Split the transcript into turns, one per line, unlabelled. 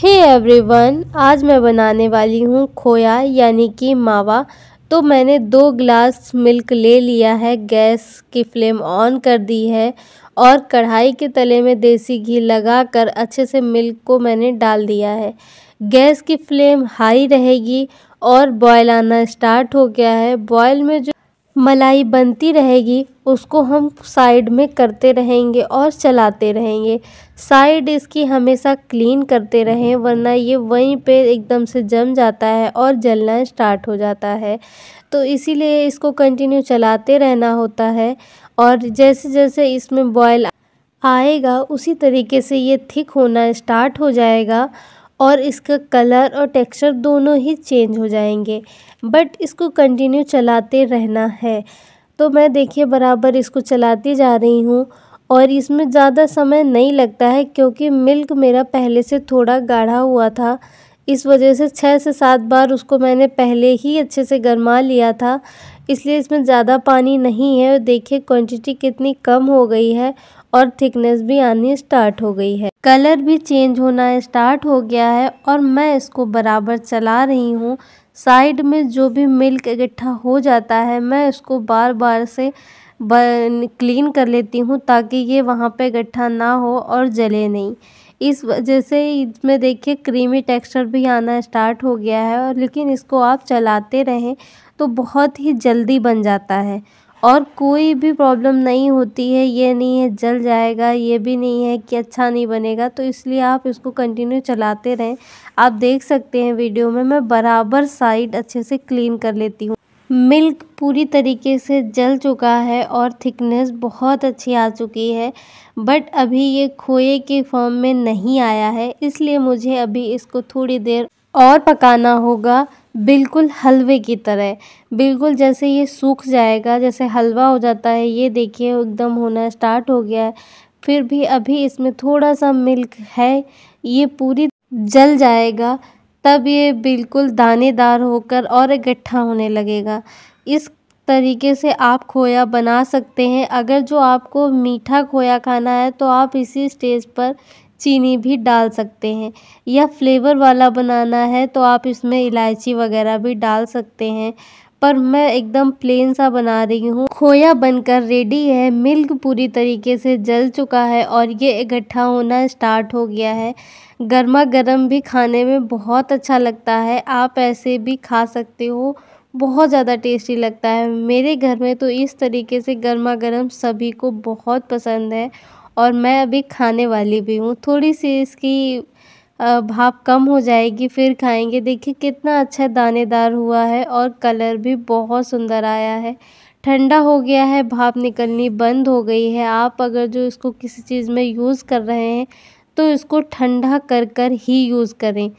हे hey everyone आज मैं बनाने वाली हूँ खोया यानी कि मावा तो मैंने दो ग्लास मिल्क ले लिया है गैस की फ्लेम ऑन कर दी है और कढ़ाई के तले में देसी घी लगाकर अच्छे से मिल्क को मैंने डाल दिया है गैस की फ्लेम हाई रहेगी और बॉयल आना स्टार्ट हो गया है बॉयल में जो मलाई बनती रहेगी उसको हम साइड में करते रहेंगे और चलाते रहेंगे साइड इसकी हमेशा क्लीन करते रहें वरना ये वहीं पे एकदम से जम जाता है और जलना स्टार्ट हो जाता है तो इसीलिए इसको कंटिन्यू चलाते रहना होता है और जैसे जैसे इसमें बॉयल आएगा उसी तरीके से ये थिक होना स्टार्ट हो जाएगा और इसका कलर और टेक्सचर दोनों ही चेंज हो जाएंगे बट इसको कंटिन्यू चलाते रहना है तो मैं देखिए बराबर इसको चलाती जा रही हूँ और इसमें ज़्यादा समय नहीं लगता है क्योंकि मिल्क मेरा पहले से थोड़ा गाढ़ा हुआ था इस वजह से छः से सात बार उसको मैंने पहले ही अच्छे से गरमा लिया था इसलिए इसमें ज़्यादा पानी नहीं है और देखिए क्वांटिटी कितनी कम हो गई है और थिकनेस भी आनी स्टार्ट हो गई है कलर भी चेंज होना स्टार्ट हो गया है और मैं इसको बराबर चला रही हूँ साइड में जो भी मिल्क इकट्ठा हो जाता है मैं इसको बार बार से क्लीन कर लेती हूँ ताकि ये वहाँ पे गट्ठा ना हो और जले नहीं इस वजह से इसमें देखिए क्रीमी टेक्सचर भी आना स्टार्ट हो गया है और लेकिन इसको आप चलाते रहें तो बहुत ही जल्दी बन जाता है और कोई भी प्रॉब्लम नहीं होती है ये नहीं है जल जाएगा ये भी नहीं है कि अच्छा नहीं बनेगा तो इसलिए आप इसको कंटिन्यू चलाते रहें आप देख सकते हैं वीडियो में मैं बराबर साइड अच्छे से क्लीन कर लेती हूँ मिल्क पूरी तरीके से जल चुका है और थिकनेस बहुत अच्छी आ चुकी है बट अभी ये खोए के फॉर्म में नहीं आया है इसलिए मुझे अभी इसको थोड़ी देर और पकाना होगा बिल्कुल हलवे की तरह बिल्कुल जैसे ये सूख जाएगा जैसे हलवा हो जाता है ये देखिए एकदम होना स्टार्ट हो गया है फिर भी अभी इसमें थोड़ा सा मिल्क है ये पूरी जल जाएगा तब ये बिल्कुल दानेदार होकर और इकट्ठा होने लगेगा इस तरीके से आप खोया बना सकते हैं अगर जो आपको मीठा खोया खाना है तो आप इसी स्टेज पर चीनी भी डाल सकते हैं या फ्लेवर वाला बनाना है तो आप इसमें इलायची वगैरह भी डाल सकते हैं पर मैं एकदम प्लेन सा बना रही हूँ खोया बनकर रेडी है मिल्क पूरी तरीके से जल चुका है और ये इकट्ठा होना स्टार्ट हो गया है गर्मा गर्म भी खाने में बहुत अच्छा लगता है आप ऐसे भी खा सकते हो बहुत ज़्यादा टेस्टी लगता है मेरे घर में तो इस तरीके से गर्मा गर्म सभी को बहुत पसंद है और मैं अभी खाने वाली भी हूँ थोड़ी सी इसकी भाप कम हो जाएगी फिर खाएंगे देखिए कितना अच्छा दानेदार हुआ है और कलर भी बहुत सुंदर आया है ठंडा हो गया है भाप निकलनी बंद हो गई है आप अगर जो इसको किसी चीज़ में यूज़ कर रहे हैं तो इसको ठंडा कर कर ही यूज़ करें